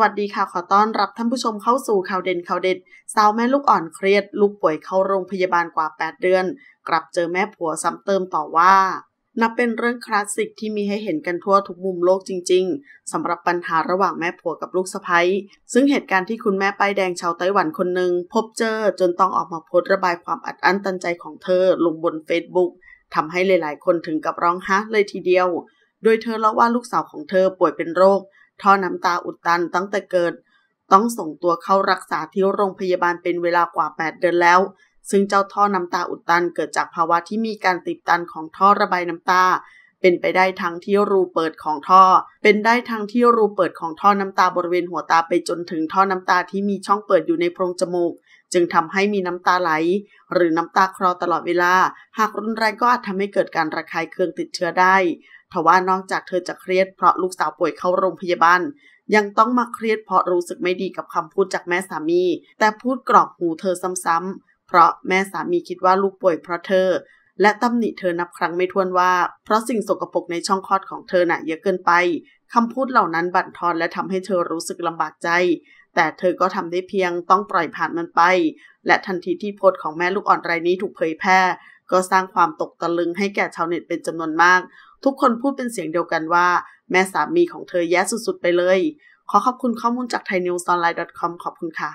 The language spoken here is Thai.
วัสดีค่ะขอต้อน รับท่านผู้ชมเข้าสู่ข่าวเด่นข่าวเด็ด สาวแม่ลูกอ่อนเครียดลูกป่วยเข้าโรงพยาบาลกว่า 8 เดือน กลับเจอแม่ผัวซ้ำเติมต่อว่า นับเป็นเรื่องคลาสสิกที่มีให้เห็นกันทั่วทุกมุมโลกจริงๆสำหรับปัญหาระหว่างแม่ผัวกับลูกสะใภ้ซึ่งเหตุการณ์ที่คุณแม่ป้ายแดงชาวไต้หวันคนหนึ่งพบเจอจนต้องออกมาโพสต์ระบายความอัดอั้นตันใจของเธอลงบนเฟซบุ๊กทำให้หลาย ๆคนถึงกับร้องฮะเลยทีเดียว โดยเธอเล่าว่าลูกสาวของเธอป่วยเป็นโรคท่อน้ำตาอุดตันตั้งแต่เกิด ต้องส่งตัวเข้ารักษาที่โรงพยาบาลเป็นเวลากว่า 8 เดือนแล้ว ซึ่งเจ้าท่อน้ำตาอุดตันเกิดจากภาวะที่มีการติดตันของท่อระบายน้ำตา เป็นไปได้ทั้งที่รูเปิดของท่อ เป็นได้ทั้งที่รูเปิดของท่อน้ำตาบริเวณหัวตาไปจนถึงท่อน้ำตาที่มีช่องเปิดอยู่ในโพรงจมูก จึงทำให้มีน้ำตาไหล หรือน้ำตาคลอตลอดเวลา หากรุนแรงก็อาจทำให้เกิดการระคายเคืองติดเชื้อได้เพราะว่านอกจากเธอจะเครียดเพราะลูกสาวป่วยเข้าโรงพยาบาลยังต้องมาเครียดเพราะรู้สึกไม่ดีกับคำพูดจากแม่สามี แต่พูดกรอกหูเธอซ้ำๆเพราะแม่สามีคิดว่าลูกป่วยเพราะเธอ และตำหนิเธอนับครั้งไม่ถ้วนว่า เพราะสิ่งสกปรกในช่องคลอดของเธอหนะะเยอะเกินไปคำพูดเหล่านั้นบั่นทอนและทำให้เธอรู้สึกลำบากใจ แต่เธอก็ทำได้เพียงต้องปล่อยผ่านมันไป และทันทีที่โพสต์ของแม่ลูกอ่อนรายนี้ถูกเผยแพร่ ก็สร้างความตกตะลึงให้แก่ชาวเน็ตเป็นจำนวนมากทุกคนพูดเป็นเสียงเดียวกันว่าแม่สามีของเธอแย่สุดๆไปเลย ขอขอบคุณข้อมูลจาก thainews online com ขอบคุณค่ะ